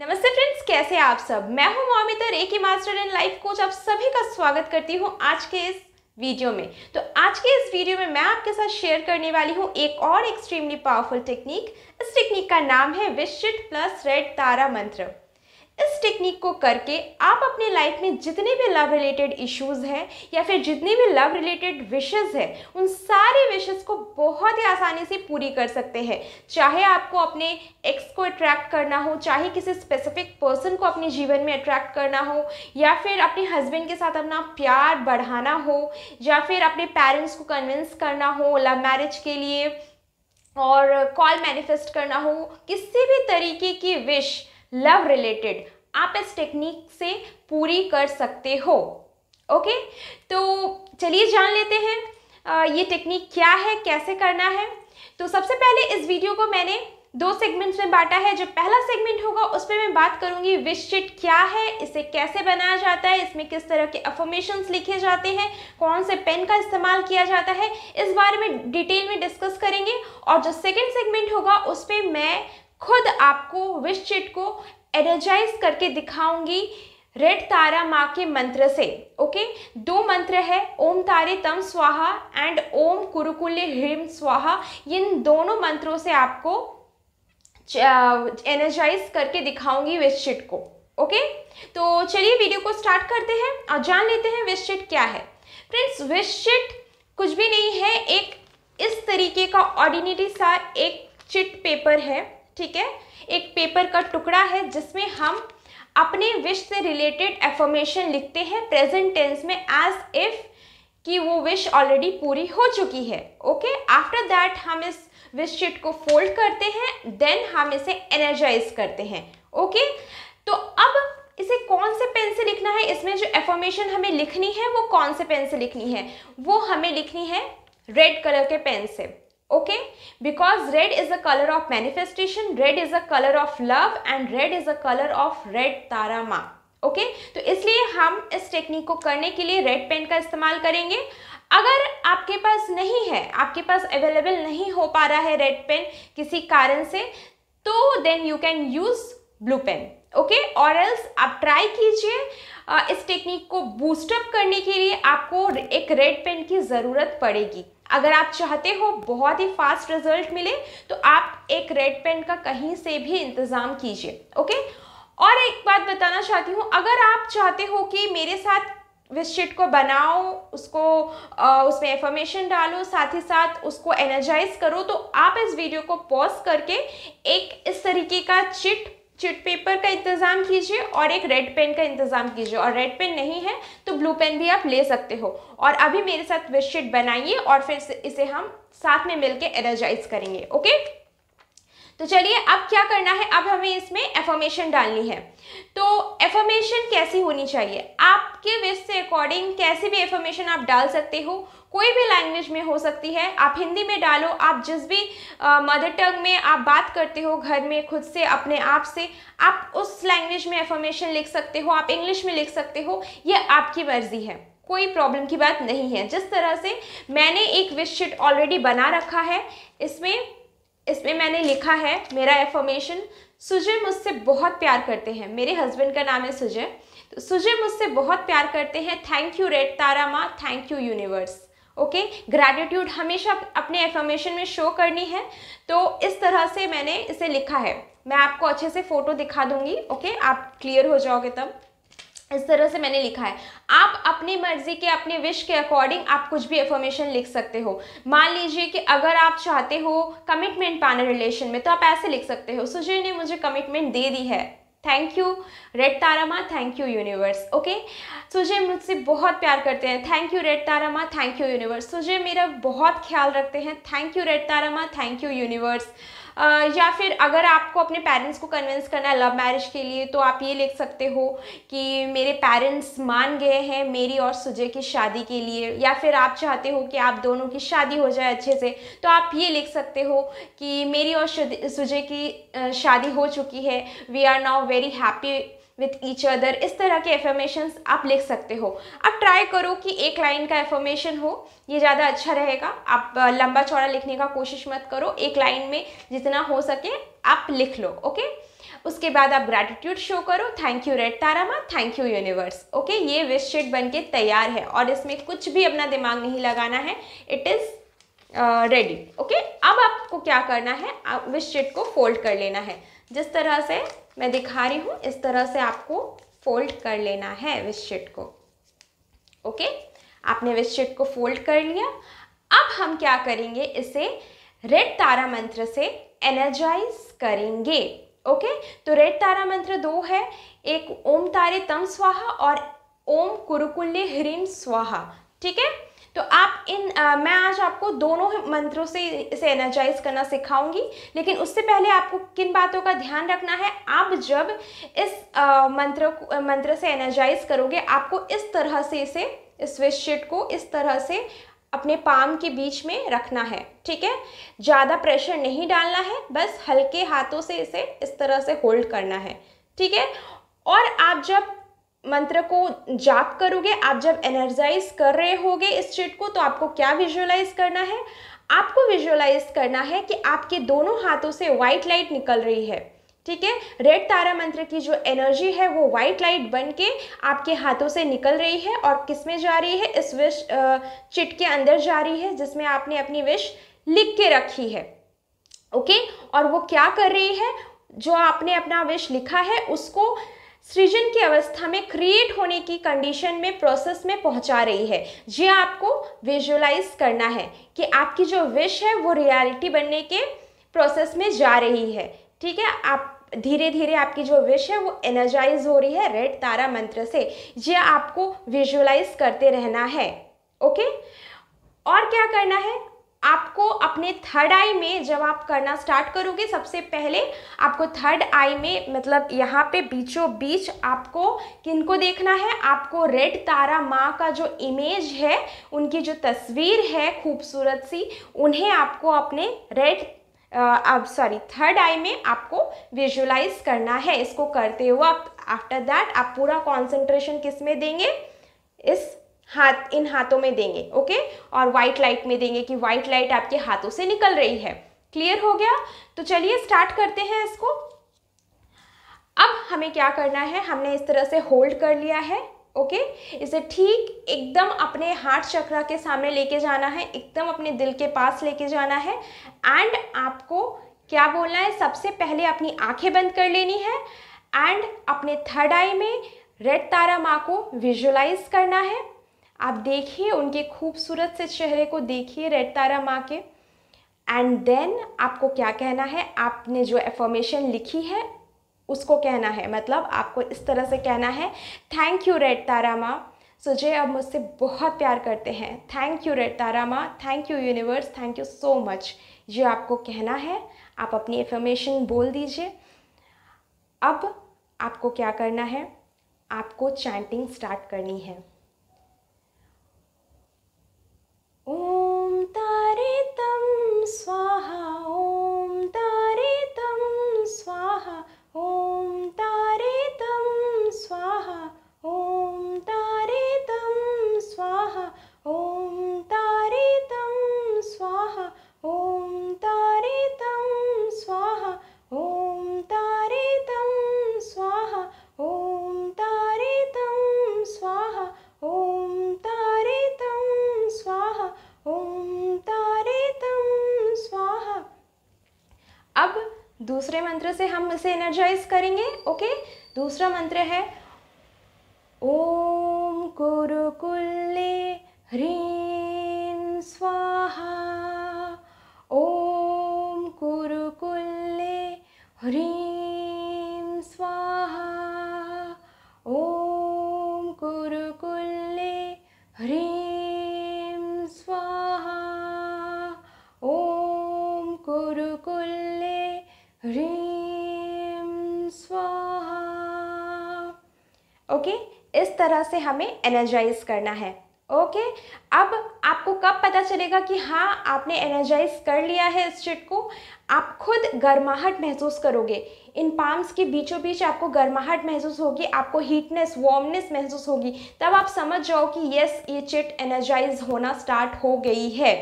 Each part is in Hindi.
नमस्ते फ्रेंड्स कैसे आप सब मैं हूं मोमिता रे की मास्टर एंड लाइफ कोच आप सभी का स्वागत करती हूं आज के इस वीडियो में तो आज के इस वीडियो में मैं आपके साथ शेयर करने वाली हूं एक और एक्सट्रीमली पावरफुल टेक्निक इस टेक्निक का नाम है विशिट प्लस रेड तारा मंत्र इस टेक्निक को करके आप अपने लाइफ में जितने भी लव रिलेटेड इश्यूज हैं या फिर जितने भी लव रिलेटेड विशेज़ हैं उन सारे विशेज़ को बहुत ही आसानी से पूरी कर सकते हैं चाहे आपको अपने एक्स को अट्रैक्ट करना हो चाहे किसी स्पेसिफिक पर्सन को अपने जीवन में अट्रैक्ट करना हो या फिर अपने हस्बैंड के साथ अपना प्यार बढ़ाना हो या फिर अपने पेरेंट्स को कन्विंस करना हो लव मैरिज के लिए और कॉल मैनिफेस्ट करना हो किसी भी तरीके की विश लव रिलेटेड आप इस टेक्निक से पूरी कर सकते हो ओके तो चलिए जान लेते हैं आ, ये टेक्निक क्या है कैसे करना है तो सबसे पहले इस वीडियो को मैंने दो सेगमेंट्स में बांटा है जो पहला सेगमेंट होगा उस पर मैं बात करूंगी विश चिट क्या है इसे कैसे बनाया जाता है इसमें किस तरह के अफॉर्मेशन लिखे जाते हैं कौन से पेन का इस्तेमाल किया जाता है इस बारे में डिटेल में डिस्कस करेंगे और जो सेकेंड सेगमेंट होगा उस पर मैं खुद आपको विश चिट को एनर्जाइज करके दिखाऊंगी रेड तारा माँ के मंत्र से ओके दो मंत्र है ओम तारे तम स्वाहा एंड ओम कुरुकुल ह्रीम स्वाहा इन दोनों मंत्रों से आपको एनर्जाइज करके दिखाऊंगी चिट को ओके तो चलिए वीडियो को स्टार्ट करते हैं और जान लेते हैं चिट क्या है फ्रेंड्स वेस्टशीट कुछ भी नहीं है एक इस तरीके का ऑर्डिनेटी सा एक चिट पेपर है ठीक है एक पेपर का टुकड़ा है जिसमें हम अपने विश से रिलेटेड एफर्मेशन लिखते हैं प्रेजेंट टेंस में एज इफ कि वो विश ऑलरेडी पूरी हो चुकी है ओके आफ्टर दैट हम इस विश शीट को फोल्ड करते हैं देन हम इसे एनर्जाइज करते हैं ओके तो अब इसे कौन से पेन से लिखना है इसमें जो एफॉर्मेशन हमें लिखनी है वो कौन से पेन से लिखनी है वो हमें लिखनी है रेड कलर के पेन से okay because red is a color of manifestation red is a color of love and red is a color of red tarama okay तो इसलिए हम इस टेक्निक को करने के लिए रेड पेन का इस्तेमाल करेंगे अगर आपके पास नहीं है आपके पास अवेलेबल नहीं हो पा रहा है रेड पेन किसी कारण से तो then you can use blue pen okay और एल्स आप ट्राई कीजिए इस टेक्निक को बूस्टअप करने के लिए आपको एक रेड पेन की ज़रूरत पड़ेगी अगर आप चाहते हो बहुत ही फास्ट रिजल्ट मिले तो आप एक रेड पेन का कहीं से भी इंतज़ाम कीजिए ओके और एक बात बताना चाहती हूँ अगर आप चाहते हो कि मेरे साथ विशशीट को बनाओ उसको आ, उसमें इंफॉर्मेशन डालो साथ ही साथ उसको एनर्जाइज करो तो आप इस वीडियो को पॉज करके एक इस तरीके का चिट चिट पेपर का इंतज़ाम कीजिए और एक रेड पेन का इंतज़ाम कीजिए और रेड पेन नहीं है तो ब्लू पेन भी आप ले सकते हो और अभी मेरे साथ विशिट बनाइए और फिर इसे हम साथ में मिलके एनर्जाइज करेंगे ओके तो चलिए अब क्या करना है अब हमें इसमें एफर्मेशन डालनी है तो एफर्मेशन कैसी होनी चाहिए आपके विश से अकॉर्डिंग कैसी भी एफर्मेशन आप डाल सकते हो कोई भी लैंग्वेज में हो सकती है आप हिंदी में डालो आप जिस भी मदर टंग में आप बात करते हो घर में खुद से अपने आप से आप उस लैंग्वेज में एफर्मेशन लिख सकते हो आप इंग्लिश में लिख सकते हो ये आपकी मर्जी है कोई प्रॉब्लम की बात नहीं है जिस तरह से मैंने एक विश शीट ऑलरेडी बना रखा है इसमें इसमें मैंने लिखा है मेरा एफर्मेशन सुजय मुझसे बहुत प्यार करते हैं मेरे हस्बैंड का नाम है सुजय तो सुजय मुझसे बहुत प्यार करते हैं thank you red Tara Ma thank you universe okay gratitude हमेशा अपने एफर्मेशन में शो करनी है तो इस तरह से मैंने इसे लिखा है मैं आपको अच्छे से फ़ोटो दिखा दूंगी ओके okay? आप क्लियर हो जाओगे तब इस तरह से मैंने लिखा है आप अपनी मर्जी के अपने विश के अकॉर्डिंग आप कुछ भी एफर्मेशन लिख सकते हो मान लीजिए कि अगर आप चाहते हो कमिटमेंट पाना रिलेशन में तो आप ऐसे लिख सकते हो सुजय ने मुझे कमिटमेंट दे दी है thank you red Tarama thank you universe okay Sujay मुझसे बहुत प्यार करते हैं thank you red Tarama thank you universe Sujay मेरा बहुत ख्याल रखते हैं thank you red Tarama thank you universe या फिर अगर आपको अपने पेरेंट्स को कन्विंस करना है लव मैरिज के लिए तो आप ये लिख सकते हो कि मेरे पेरेंट्स मान गए हैं मेरी और सुजय की शादी के लिए या फिर आप चाहते हो कि आप दोनों की शादी हो जाए अच्छे से तो आप ये लिख सकते हो कि मेरी और सुजय की शादी हो चुकी है we are now very happy with each other इस तरह के एफर्मेशन आप लिख सकते हो आप ट्राई करो कि एक लाइन का एफर्मेशन हो ये ज़्यादा अच्छा रहेगा आप लंबा चौड़ा लिखने का कोशिश मत करो एक लाइन में जितना हो सके आप लिख लो ओके उसके बाद आप ग्रैटिट्यूड शो करो thank you red Tarama thank you universe okay ये विश शीट बन के तैयार है और इसमें कुछ भी अपना दिमाग नहीं लगाना है इट इज़ रेडी ओके अब आपको क्या करना है आप विश शीट को फोल्ड कर लेना है जिस तरह से मैं दिखा रही हूँ इस तरह से आपको फोल्ड कर लेना है विश को ओके आपने विशिट को फोल्ड कर लिया अब हम क्या करेंगे इसे रेड तारा मंत्र से एनर्जाइज करेंगे ओके तो रेड तारा मंत्र दो है एक ओम तारे तम स्वाहा और ओम कुरुकुल्ले ह्रीम स्वाहा ठीक है तो आप इन आ, मैं आज आपको दोनों मंत्रों से इसे एनर्जाइज करना सिखाऊंगी लेकिन उससे पहले आपको किन बातों का ध्यान रखना है आप जब इस आ, मंत्र मंत्र से एनर्जाइज करोगे आपको इस तरह से इसे इस विश को इस तरह से अपने पाम के बीच में रखना है ठीक है ज़्यादा प्रेशर नहीं डालना है बस हल्के हाथों से इसे इस तरह से होल्ड करना है ठीक है और आप जब मंत्र को जाप करोगे आप जब एनर्जाइज कर रहे होगे इस चीट को तो आपको क्या विजुअलाइज करना है आपको विजुअलाइज करना है कि आपके दोनों हाथों से व्हाइट लाइट निकल रही है ठीक है रेड तारा मंत्र की जो एनर्जी है वो व्हाइट लाइट बन के आपके हाथों से निकल रही है और किस में जा रही है इस विश चिट के अंदर जा रही है जिसमें आपने अपनी विश लिख के रखी है ओके और वो क्या कर रही है जो आपने अपना विश लिखा है उसको सृजन की अवस्था में क्रिएट होने की कंडीशन में प्रोसेस में पहुंचा रही है ये आपको विजुलाइज करना है कि आपकी जो विश है वो रियलिटी बनने के प्रोसेस में जा रही है ठीक है आप धीरे धीरे आपकी जो विश है वो एनर्जाइज हो रही है रेड तारा मंत्र से ये आपको विजुलाइज करते रहना है ओके और क्या करना है आपको अपने थर्ड आई में जब आप करना स्टार्ट करोगे सबसे पहले आपको थर्ड आई में मतलब यहाँ पे बीचों बीच आपको किनको देखना है आपको रेड तारा माँ का जो इमेज है उनकी जो तस्वीर है खूबसूरत सी उन्हें आपको अपने रेड अब सॉरी थर्ड आई में आपको विजुलाइज करना है इसको करते हुए आप आफ्टर दैट आप पूरा कॉन्सेंट्रेशन किस में देंगे इस हाथ इन हाथों में देंगे ओके और व्हाइट लाइट में देंगे कि व्हाइट लाइट आपके हाथों से निकल रही है क्लियर हो गया तो चलिए स्टार्ट करते हैं इसको अब हमें क्या करना है हमने इस तरह से होल्ड कर लिया है ओके okay? इसे ठीक एकदम अपने हार्ट चक्र के सामने लेके जाना है एकदम अपने दिल के पास लेके जाना है एंड आपको क्या बोलना है सबसे पहले अपनी आंखें बंद कर लेनी है एंड अपने थर्ड आई में रेड तारा माँ को विजुअलाइज करना है आप देखिए उनके खूबसूरत से चेहरे को देखिए रेड तारा माँ के एंड देन आपको क्या कहना है आपने जो एफॉर्मेशन लिखी है उसको कहना है मतलब आपको इस तरह से कहना है थैंक यू रेड तारा माँ सुजय आप मुझसे बहुत प्यार करते हैं thank you red Tara Ma thank you universe thank you so much ये आपको कहना है आप अपनी एफॉर्मेशन बोल दीजिए अब आपको क्या करना है आपको चैंटिंग स्टार्ट करनी है Swaha. अब दूसरे मंत्र से हम इसे एनर्जाइज करेंगे ओके दूसरा मंत्र है ओम कुरुकुल्ले ह्रीं स्वाहा ओके इस तरह से हमें एनर्जाइज करना है ओके okay, अब आपको कब पता चलेगा कि हाँ आपने एनर्जाइज कर लिया है इस चिट को आप खुद गर्माहट महसूस करोगे इन पाम्स के बीचों बीच आपको गर्माहट महसूस होगी आपको हीटनेस वार्मनेस महसूस होगी तब आप समझ जाओ कि यस ये चिट एनर्जाइज होना स्टार्ट हो गई है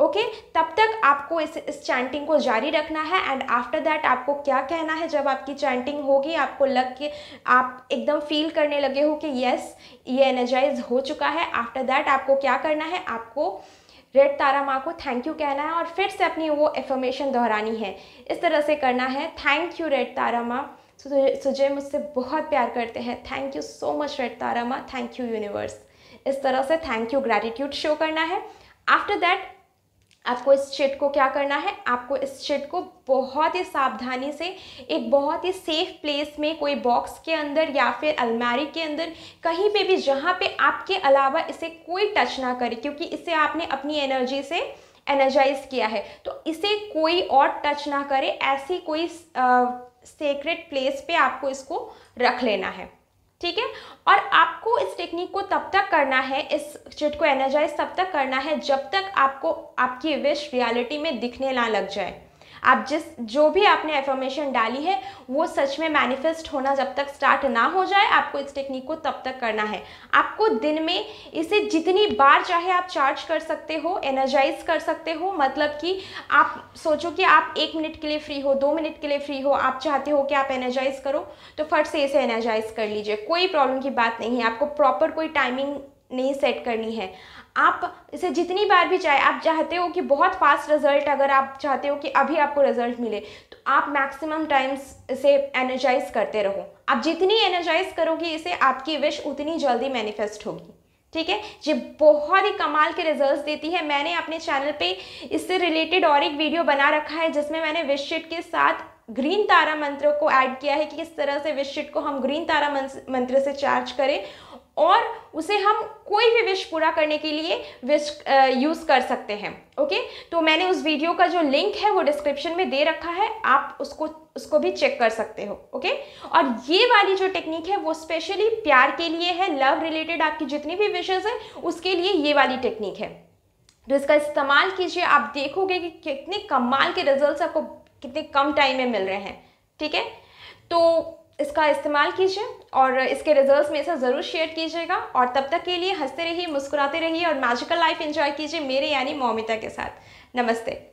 ओके okay? तब तक आपको इस इस चैंटिंग को जारी रखना है एंड आफ्टर दैट आपको क्या कहना है जब आपकी चैंटिंग होगी आपको लग के आप एकदम फील करने लगे हो कि यस ये एनर्जाइज हो चुका है आफ्टर दैट आपको क्या करना है आपको रेड तारा माँ को थैंक यू कहना है और फिर से अपनी वो एफर्मेशन दोहरानी है इस तरह से करना है थैंक यू रेड तारा माँ सुजय मुझसे बहुत प्यार करते हैं thank you so much red Tara Ma thank you universe इस तरह से थैंक यू ग्रैटिट्यूड शो करना है आफ्टर दैट आपको इस शीट को क्या करना है आपको इस शीट को बहुत ही सावधानी से एक बहुत ही सेफ प्लेस में कोई बॉक्स के अंदर या फिर अलमारी के अंदर कहीं पे भी जहाँ पे आपके अलावा इसे कोई टच ना करे क्योंकि इसे आपने अपनी एनर्जी से एनर्जाइज किया है तो इसे कोई और टच ना करे ऐसी कोई सेक्रेट प्लेस पे आपको इसको रख लेना है ठीक है और आपको इस टेक्निक को तब तक करना है इस चिट को एनर्जाइज तब तक करना है जब तक आपको आपकी विश रियलिटी में दिखने ना लग जाए आप जिस जो भी आपने एफर्मेशन डाली है वो सच में मैनिफेस्ट होना जब तक स्टार्ट ना हो जाए आपको इस टेक्निक को तब तक करना है आपको दिन में इसे जितनी बार चाहे आप चार्ज कर सकते हो एनर्जाइज कर सकते हो मतलब कि आप सोचो कि आप एक मिनट के लिए फ्री हो दो मिनट के लिए फ्री हो आप चाहते हो कि आप एनर्जाइज करो तो फट से इसे एनर्जाइज कर लीजिए कोई प्रॉब्लम की बात नहीं है आपको प्रॉपर कोई टाइमिंग नहीं सेट करनी है आप इसे जितनी बार भी चाहे आप चाहते हो कि बहुत फास्ट रिजल्ट अगर आप चाहते हो कि अभी आपको रिजल्ट मिले तो आप मैक्सिमम टाइम्स इसे एनर्जाइज करते रहो आप जितनी एनर्जाइज करोगे इसे आपकी विश उतनी जल्दी मैनिफेस्ट होगी ठीक है ये बहुत ही कमाल के रिजल्ट्स देती है मैंने अपने चैनल पे इससे रिलेटेड और एक वीडियो बना रखा है जिसमें मैंने विश शीट के साथ ग्रीन तारा मंत्र को ऐड किया है कि किस तरह से विश शीट को हम ग्रीन तारा मंत्र से चार्ज करें और उसे हम कोई भी विश पूरा करने के लिए विश यूज़ कर सकते हैं ओके तो मैंने उस वीडियो का जो लिंक है वो डिस्क्रिप्शन में दे रखा है आप उसको उसको भी चेक कर सकते हो ओके और ये वाली जो टेक्निक है वो स्पेशली प्यार के लिए है लव रिलेटेड आपकी जितनी भी विशेज़ हैं उसके लिए ये वाली टेक्निक है तो इसका इस्तेमाल कीजिए आप देखोगे कि कितने कमाल के रिजल्ट आपको कितने कम टाइम में मिल रहे हैं ठीक है तो इसका इस्तेमाल कीजिए और इसके रिजल्ट्स मेरे साथ ज़रूर शेयर कीजिएगा और तब तक के लिए हंसते रहिए मुस्कुराते रहिए और मैजिकल लाइफ एंजॉय कीजिए मेरे यानी मोमिता के साथ नमस्ते